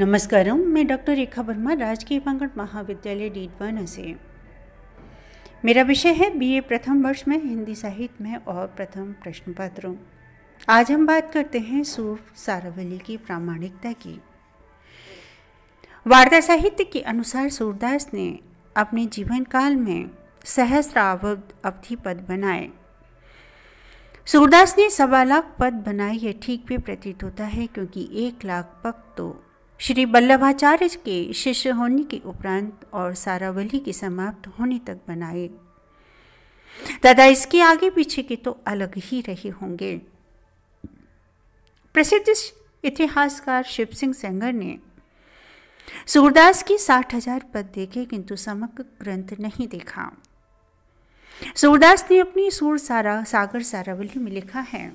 नमस्कार मैं डॉक्टर रेखा वर्मा राजकीय पंगड़ महाविद्यालय डीडवाना से मेरा विषय है बीए प्रथम वर्ष में हिंदी साहित्य में और प्रथम प्रश्न पत्रों आज हम बात करते हैं सूर्य सारावली की प्रामाणिकता की वार्ता साहित्य के अनुसार सूरदास ने अपने जीवन काल में सहस्रावध अवधि पद बनाए सूरदास ने सवा लाख पद बनाए यह ठीक भी प्रतीत होता है क्योंकि एक लाख पद तो श्री बल्लभाचार्य के शिष्य होने के उपरांत और सारावली के समाप्त होने तक बनाए तथा इसके आगे पीछे के तो अलग ही रहे होंगे प्रसिद्ध इतिहासकार शिव सिंह सेंगर ने सूरदास की साठ हजार पद देखे किंतु समग्र ग्रंथ नहीं देखा सूरदास ने अपनी सूर सारा सागर सारावली में लिखा है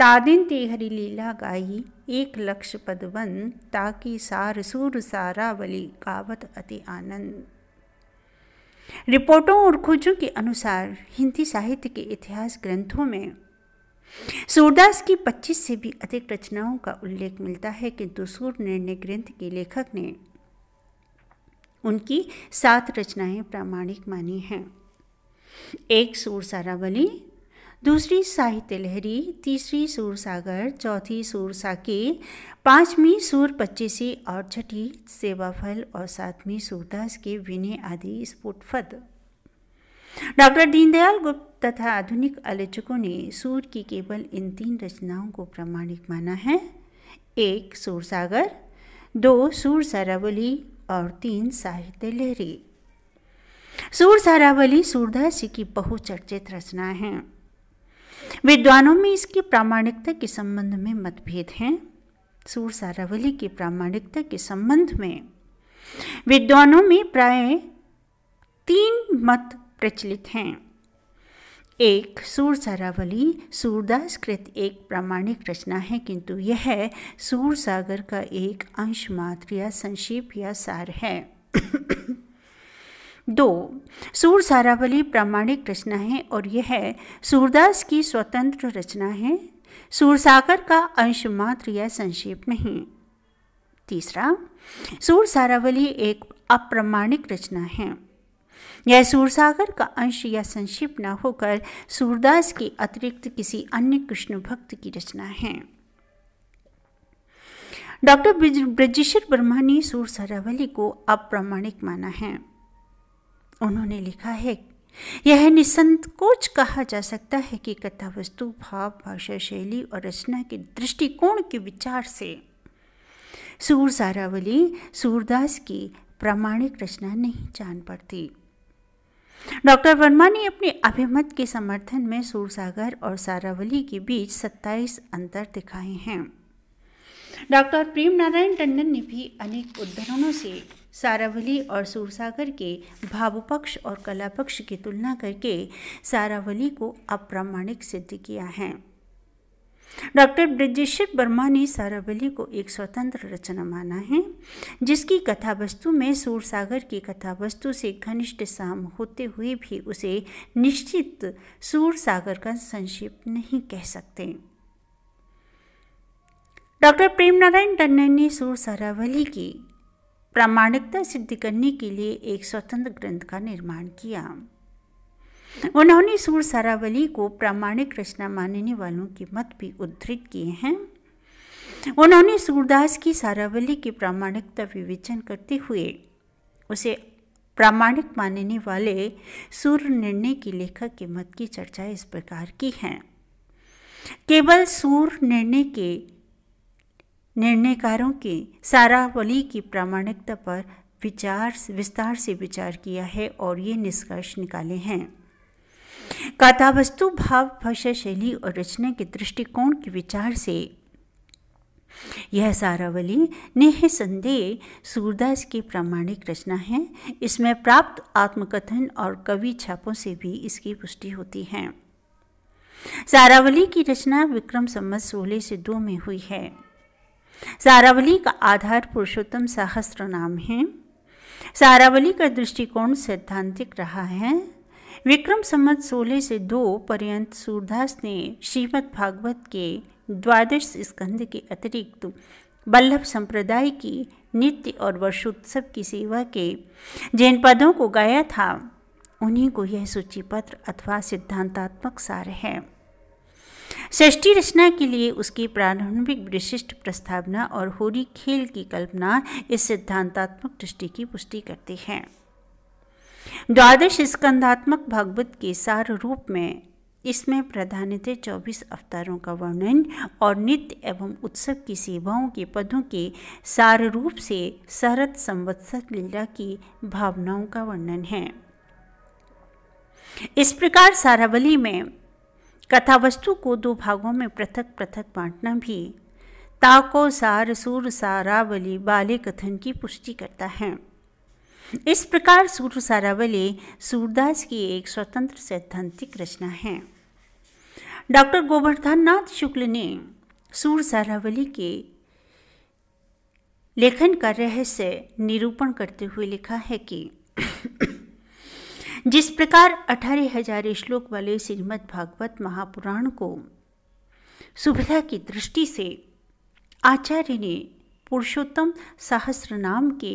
तादिन तेहरी लीला गाई एक लक्ष्य पदवन ताकि सार सूर बली गावत अति आनंद रिपोर्टों और खोजों के अनुसार हिंदी साहित्य के इतिहास ग्रंथों में सूरदास की 25 से भी अधिक रचनाओं का उल्लेख मिलता है किंतु सूर निर्णय ग्रंथ के लेखक ने उनकी सात रचनाएं प्रामाणिक मानी हैं एक सूर सारावली दूसरी साहित्य लहरी तीसरी सूर सागर चौथी सूर साके पांचवी सूर पच्चीसी और छठी सेवाफल और सातवीं सूरदास के विनय आदि स्फुटफद डॉक्टर दीनदयाल गुप्त तथा आधुनिक आलोचकों ने सूर की केवल इन तीन रचनाओं को प्रमाणिक माना है एक सूर सागर दो सूर सारावली और तीन साहित्य लहरी सूर सारावली सूरदास की बहुचर्चित रचना है विद्वानों में इसकी प्रामाणिकता के संबंध में मतभेद हैं सूर सारावली की प्रामाणिकता के संबंध में विद्वानों में प्राय तीन मत प्रचलित हैं एक सूर सारावली सूरदास कृत एक प्रामाणिक रचना है किंतु यह सूर सागर का एक अंश मात्र या संक्षेप या सार है दो सूर सारावली प्रामाणिक रचना है और यह सूरदास की स्वतंत्र रचना है सूरसागर का अंश मात्र या संक्षेप नहीं तीसरा सूर सारावली एक अप्रमाणिक रचना है यह सूरसागर का अंश या संक्षिप्त न होकर सूरदास के अतिरिक्त किसी अन्य कृष्ण भक्त की रचना है डॉक्टर ब्रजेश्वर ब्रह्मा ने सूर सरावली को अप्रामाणिक माना है उन्होंने लिखा है यह निसंकोच कहा जा सकता है कि कथा वस्तु भाव भाषा शैली और रचना के दृष्टिकोण के विचार से सूर सारावली सूरदास की प्रामाणिक रचना नहीं जान पड़ती डॉक्टर वर्मा ने अपने अभिमत के समर्थन में सूरसागर और सारावली के बीच 27 अंतर दिखाए हैं डॉक्टर प्रेम नारायण टंडन ने भी अनेक उदाहरणों से सारावली और सूरसागर के भावपक्ष और कलापक्ष की तुलना करके सारावली को अप्रामाणिक सिद्ध किया है डॉक्टर ब्रजेश्वर वर्मा ने सारावली को एक स्वतंत्र रचना माना है जिसकी कथा वस्तु में सूरसागर की कथा वस्तु से घनिष्ठ साम होते हुए भी उसे निश्चित सूरसागर का संक्षिप्त नहीं कह सकते डॉक्टर प्रेम नारायण टंडन ने सूर सारावली की प्रामाणिकता सिद्ध करने के लिए एक स्वतंत्र ग्रंथ का निर्माण किया उन्होंने सूर सारावली को प्रामाणिक रचना मानने वालों के मत भी उद्धृत किए हैं उन्होंने सूरदास की सारावली की प्रामाणिकता विवेचन करते हुए उसे प्रामाणिक मानने वाले सूर निर्णय के लेखक के मत की चर्चा इस प्रकार की है केवल सूर निर्णय के निर्णयकारों के सारावली की प्रामाणिकता पर विचार विस्तार से विचार किया है और ये निष्कर्ष निकाले हैं कातावस्तु भाव भाषा शैली और रचना के दृष्टिकोण के विचार से यह सारावली निःसंदेह सूरदास की प्रामाणिक रचना है इसमें प्राप्त आत्मकथन और कवि छापों से भी इसकी पुष्टि होती है सारावली की रचना विक्रम सम्मत सोलह से दो में हुई है सारावली का आधार पुरुषोत्तम सहस्त्र नाम है सारावली का दृष्टिकोण सैद्धांतिक रहा है विक्रम संवत सोलह से दो पर्यंत सूरदास ने श्रीमद् भागवत के द्वादश स्कंध के अतिरिक्त बल्लभ संप्रदाय की नित्य और वर्षोत्सव की सेवा के जिन पदों को गाया था उन्हीं को यह सूचीपत्र अथवा सिद्धांतात्मक सार है सृष्टि रचना के लिए उसकी प्रारंभिक विशिष्ट प्रस्तावना और होरी खेल की कल्पना इस सिद्धांतात्मक दृष्टि की पुष्टि करती है द्वादश स्कंधात्मक भागवत के सार रूप में इसमें प्रधानित चौबीस अवतारों का वर्णन और नित्य एवं उत्सव की सेवाओं के पदों के सार रूप से शरत संवत्सर लीला की भावनाओं का वर्णन है इस प्रकार सारावली में कथा वस्तु को दो भागों में पृथक पृथक बांटना भी ताको सार सूर सारावली बाले कथन की पुष्टि करता है इस प्रकार सूर सारावली सूरदास की एक स्वतंत्र सैद्धांतिक रचना है डॉक्टर गोवर्धन नाथ शुक्ल ने सूर सारावली के लेखन का रहस्य निरूपण करते हुए लिखा है कि जिस प्रकार अठारह हजार श्लोक वाले श्रीमद् भागवत महापुराण को सुविधा की दृष्टि से आचार्य ने पुरुषोत्तम सहस्र नाम के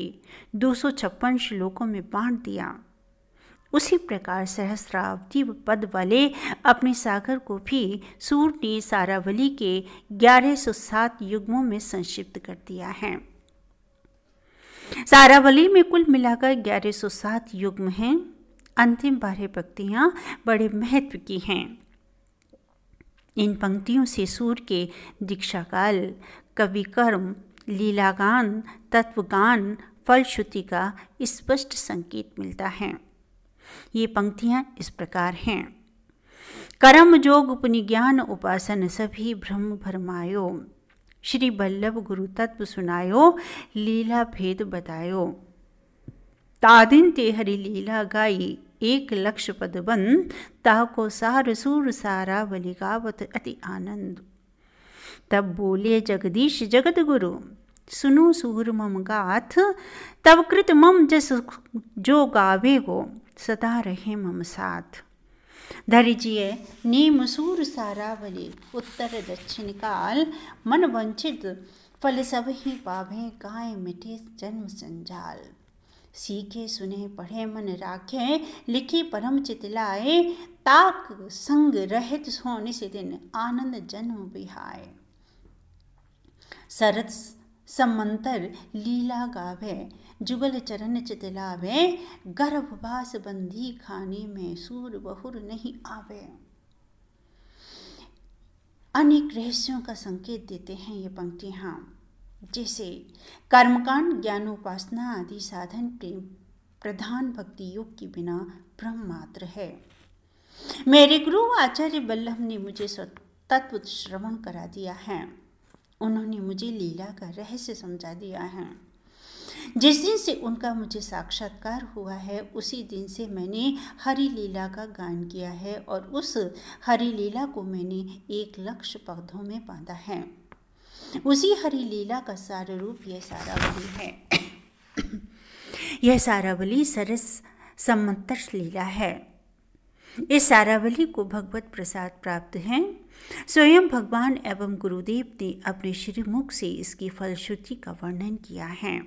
दो श्लोकों में बांट दिया उसी प्रकार सहस्रावधि पद वाले अपने सागर को भी सूर ने सारावली के 1107 युग्मों में संक्षिप्त कर दिया है सारावली में कुल मिलाकर 1107 युग्म हैं अंतिम बारह पंक्तियाँ बड़े महत्व की हैं इन पंक्तियों से सूर्य के दीक्षाकाल कविकर्म लीलागान तत्वगान फलश्रुति का स्पष्ट संकेत मिलता है ये पंक्तियाँ इस प्रकार हैं कर्म जोग उपनिज्ञान उपासन सभी ब्रह्म भरमायो श्री बल्लभ गुरु तत्व सुनायो लीला भेद बतायो तादिन ते हरि लीला गाई एक लक्ष्य पद बन ताको सार सूर सारा बलिगावत अति आनंद तब बोले जगदीश जगत गुरु सुनो सूर मम गाथ तब कृत मम जस जो गावे गो सदा रहे मम साथ धरिजिए नीम सूर सारा बलि उत्तर दक्षिण काल मन वंचित फल सब ही पाभे काय मिटे जन्म संजाल सीखे सुने पढ़े मन राखे लिखी परम चित ताक संग रहित सोने से दिन आनंद जन्म बिहाय सरत समंतर लीला गावे जुगल चरण चितलावे गर्भवास बंदी खाने में सूर बहुर नहीं आवे अनेक रहस्यों का संकेत देते हैं ये पंक्ति हाँ जैसे कर्मकांड ज्ञानोपासना आदि साधन प्रेम प्रधान भक्ति योग के बिना ब्रह्म मात्र है मेरे गुरु आचार्य बल्लभ ने मुझे तत्व श्रवण करा दिया है उन्होंने मुझे लीला का रहस्य समझा दिया है जिस दिन से उनका मुझे साक्षात्कार हुआ है उसी दिन से मैंने हरी लीला का गान किया है और उस हरी लीला को मैंने एक लक्ष्य पौधों में बांधा है उसी हरी लीला का सार रूप यह सारावली है यह सारावली सरस सम्मतर्ष लीला है इस सारावली को भगवत प्रसाद प्राप्त हैं स्वयं भगवान एवं गुरुदेव ने अपने श्रीमुख से इसकी फलश्रुति का वर्णन किया है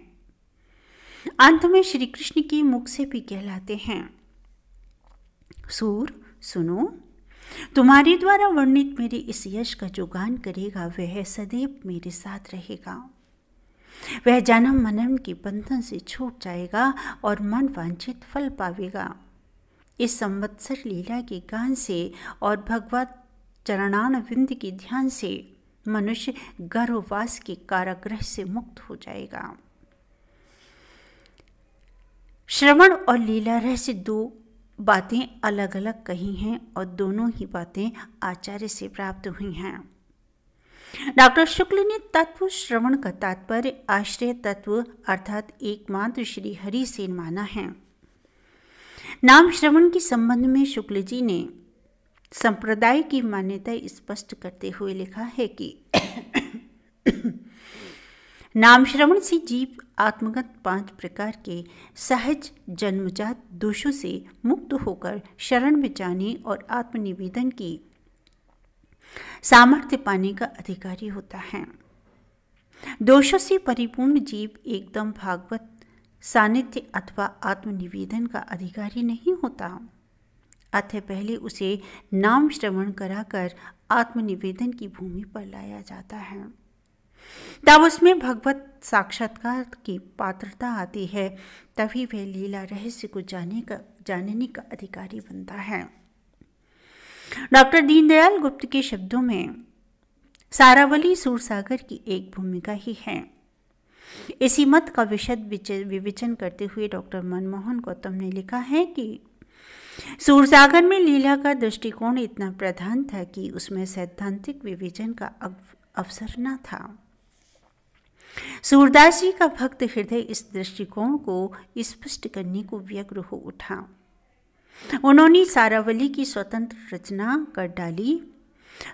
अंत में श्री कृष्ण के मुख से भी कहलाते हैं सूर सुनो तुम्हारे द्वारा वर्णित मेरे इस यश का जो गान करेगा वह सदैव मेरे साथ रहेगा वह जन्म मनन के बंधन से छूट जाएगा और मन वांछित फल पावेगा इस संवत्सर लीला के गान से और भगवत चरणानविंद के ध्यान से मनुष्य गर्भवास के कारागृह से मुक्त हो जाएगा श्रवण और लीला रहस्य दो बातें अलग अलग कही हैं और दोनों ही बातें आचार्य से प्राप्त हुई हैं डॉक्टर शुक्ल ने तत्व श्रवण का तात्पर्य आश्रय तत्व अर्थात एकमात्र श्री हरि से माना है नाम श्रवण के संबंध में शुक्ल जी ने संप्रदाय की मान्यता स्पष्ट करते हुए लिखा है कि नाम श्रवण से जीव आत्मगत पांच प्रकार के सहज जन्मजात दोषों से मुक्त होकर शरण में जाने और आत्मनिवेदन की सामर्थ्य पाने का अधिकारी होता है दोषों से परिपूर्ण जीव एकदम भागवत सानिध्य अथवा आत्मनिवेदन का अधिकारी नहीं होता अतः पहले उसे नाम श्रवण कराकर आत्मनिवेदन की भूमि पर लाया जाता है तब उसमें भगवत साक्षात्कार की पात्रता आती है तभी वह लीला रहस्य को जाने का जानने का अधिकारी बनता है डॉक्टर दीनदयाल गुप्त के शब्दों में सारावली सूरसागर की एक भूमिका ही है इसी मत का विशद विवेचन करते हुए डॉक्टर मनमोहन गौतम ने लिखा है कि सूरसागर में लीला का दृष्टिकोण इतना प्रधान था कि उसमें सैद्धांतिक विवेचन का अवसर न था सूरदास जी का भक्त हृदय इस दृष्टिकोण को स्पष्ट करने को व्यग्र हो उठा उन्होंने सारावली की स्वतंत्र रचना कर डाली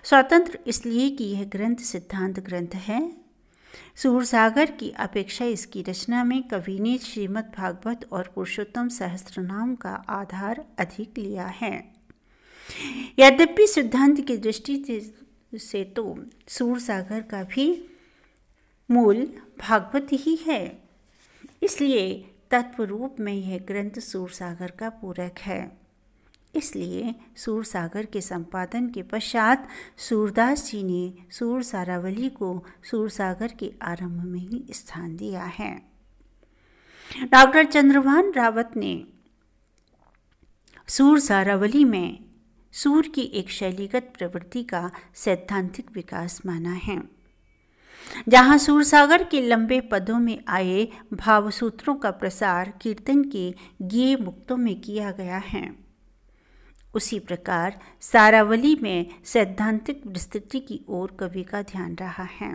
स्वतंत्र इसलिए कि यह ग्रंथ सिद्धांत ग्रंथ है सूरसागर की अपेक्षा इसकी रचना में कवि ने श्रीमद् भागवत और पुरुषोत्तम सहस्त्रनाम का आधार अधिक लिया है यद्यपि सिद्धांत की दृष्टि से तो सूरसागर का भी मूल भागवत ही है इसलिए तत्व रूप में यह ग्रंथ सूरसागर का पूरक है इसलिए सूरसागर के संपादन के पश्चात सूरदास जी ने सूर सारावली को सूरसागर के आरंभ में ही स्थान दिया है डॉक्टर चंद्रभान रावत ने सूर सारावली में सूर की एक शैलीगत प्रवृत्ति का सैद्धांतिक विकास माना है जहाँ सूरसागर के लंबे पदों में आए भावसूत्रों का प्रसार कीर्तन के गे मुक्तों में किया गया है उसी प्रकार सारावली में सैद्धांतिक विस्तृति की ओर कवि का ध्यान रहा है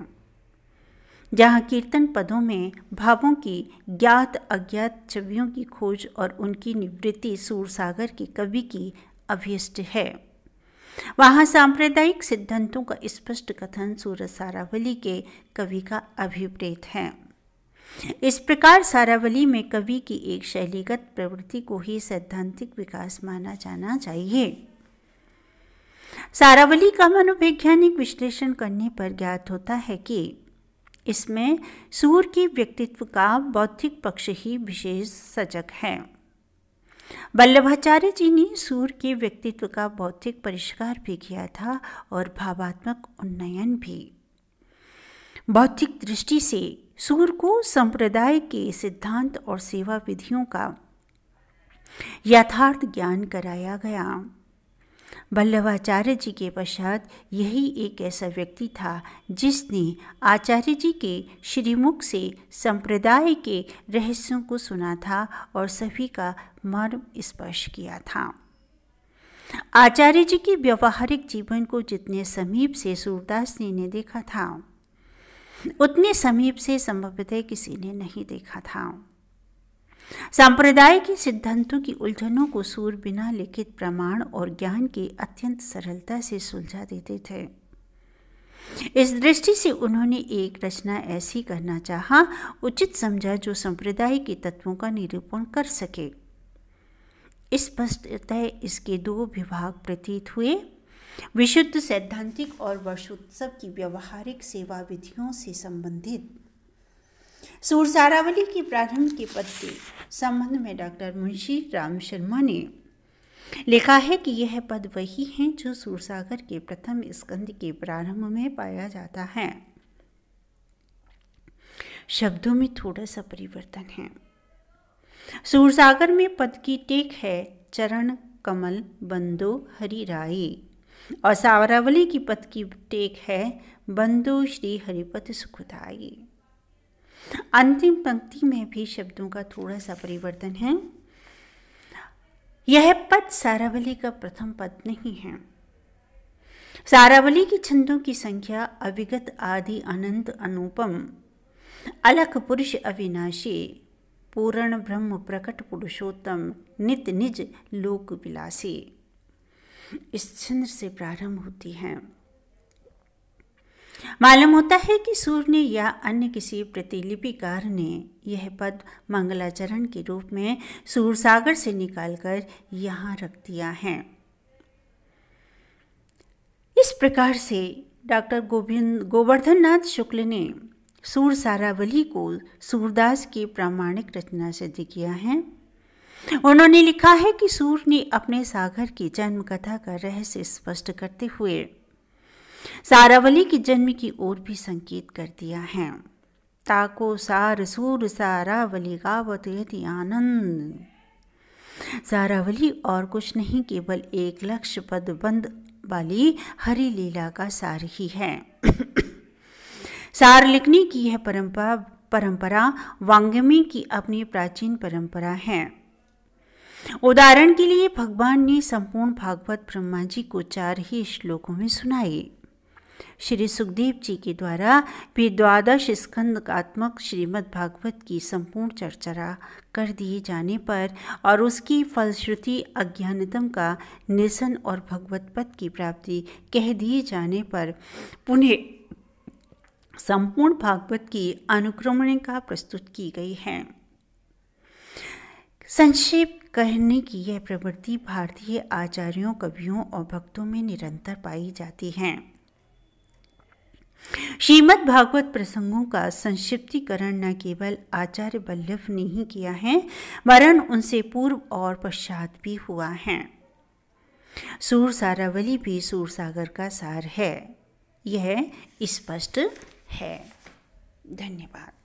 जहाँ कीर्तन पदों में भावों की ज्ञात अज्ञात छवियों की खोज और उनकी निवृत्ति सूरसागर के कवि की अभीष्ट है वहाँ सांप्रदायिक सिद्धांतों का स्पष्ट कथन सूरज सारावली के कवि का अभिप्रेत है इस प्रकार सारावली में कवि की एक शैलीगत प्रवृत्ति को ही सैद्धांतिक विकास माना जाना चाहिए सारावली का मनोवैज्ञानिक विश्लेषण करने पर ज्ञात होता है कि इसमें सूर के व्यक्तित्व का बौद्धिक पक्ष ही विशेष सजग है वल्लभाचार्य जी ने सूर्य के व्यक्तित्व का बौद्धिक परिष्कार भी किया था और भावात्मक उन्नयन भी बौद्धिक दृष्टि से सूर्य को संप्रदाय के सिद्धांत और सेवा विधियों का यथार्थ ज्ञान कराया गया वल्लभाचार्य जी के पश्चात यही एक ऐसा व्यक्ति था जिसने आचार्य जी के श्रीमुख से संप्रदाय के रहस्यों को सुना था और सभी का मर्म स्पर्श किया था आचार्य जी के व्यवहारिक जीवन को जितने समीप से सूरदास जी ने देखा था उतने समीप से संभवतः किसी ने नहीं देखा था सांप्रदाय के सिद्धांतों की उलझनों को सूर बिना लिखित प्रमाण और ज्ञान के अत्यंत सरलता से सुलझा देते थे इस दृष्टि से उन्होंने एक रचना ऐसी करना चाहा उचित समझा जो संप्रदाय के तत्वों का निरूपण कर सके स्पष्टतः इस इसके दो विभाग प्रतीत हुए विशुद्ध सैद्धांतिक और वर्षोत्सव की व्यवहारिक सेवा विधियों से संबंधित सूरसारावली की प्रारंभ की पत्ति संबंध में डॉक्टर मुंशी राम शर्मा ने लिखा है कि यह पद वही है जो सूरसागर के प्रथम स्कंद के प्रारंभ में पाया जाता है शब्दों में थोड़ा सा परिवर्तन है सूरसागर में पद की टेक है चरण कमल बंदो हरि राय और सावरावली की पद की टेक है बंदो श्री हरिपत सुखदाई अंतिम पंक्ति में भी शब्दों का थोड़ा सा परिवर्तन है यह पद सारावली का प्रथम पद नहीं है सारावली की छंदों की संख्या अविगत आदि अनंत अनुपम अलख पुरुष अविनाशी पूर्ण ब्रह्म प्रकट पुरुषोत्तम नित निज लोक विलासी इस छंद से प्रारंभ होती है मालूम होता है कि सूर्य या अन्य किसी प्रतिलिपिकार ने यह पद मंगलाचरण के रूप में सूरसागर से निकालकर यहाँ रख दिया है इस प्रकार से डॉक्टर गोविंद गोवर्धन नाथ शुक्ल ने सूर सारावली को सूरदास की प्रामाणिक रचना सिद्ध किया है उन्होंने लिखा है कि सूर ने अपने सागर की जन्म कथा का रहस्य स्पष्ट करते हुए सारावली के जन्म की ओर भी संकेत कर दिया है ताको सार सूर सारावली गावत यति आनंद सारावली और कुछ नहीं केवल एक लक्ष्य पद बंद वाली हरी लीला का सार ही है सार लिखने की यह परंपरा परंपरा वांगमी की अपनी प्राचीन परंपरा है उदाहरण के लिए भगवान ने संपूर्ण भागवत ब्रह्मा जी को चार ही श्लोकों में सुनाई श्री सुखदेव जी के द्वारा भी द्वादश स्कंदकात्मक श्रीमद् भागवत की संपूर्ण चर्चा कर दिए जाने पर और उसकी फलश्रुति अज्ञानतम का निशन और भगवत पद की प्राप्ति कह दिए जाने पर पुनः संपूर्ण भागवत की अनुक्रमणिका प्रस्तुत की गई है संक्षेप कहने की यह प्रवृत्ति भारतीय आचार्यों कवियों और भक्तों में निरंतर पाई जाती है श्रीमद् भागवत प्रसंगों का संक्षिप्तीकरण न केवल आचार्य बल्लभ ने ही किया है वरण उनसे पूर्व और पश्चात भी हुआ है सूर सारावली भी सूर सागर का सार है यह स्पष्ट है धन्यवाद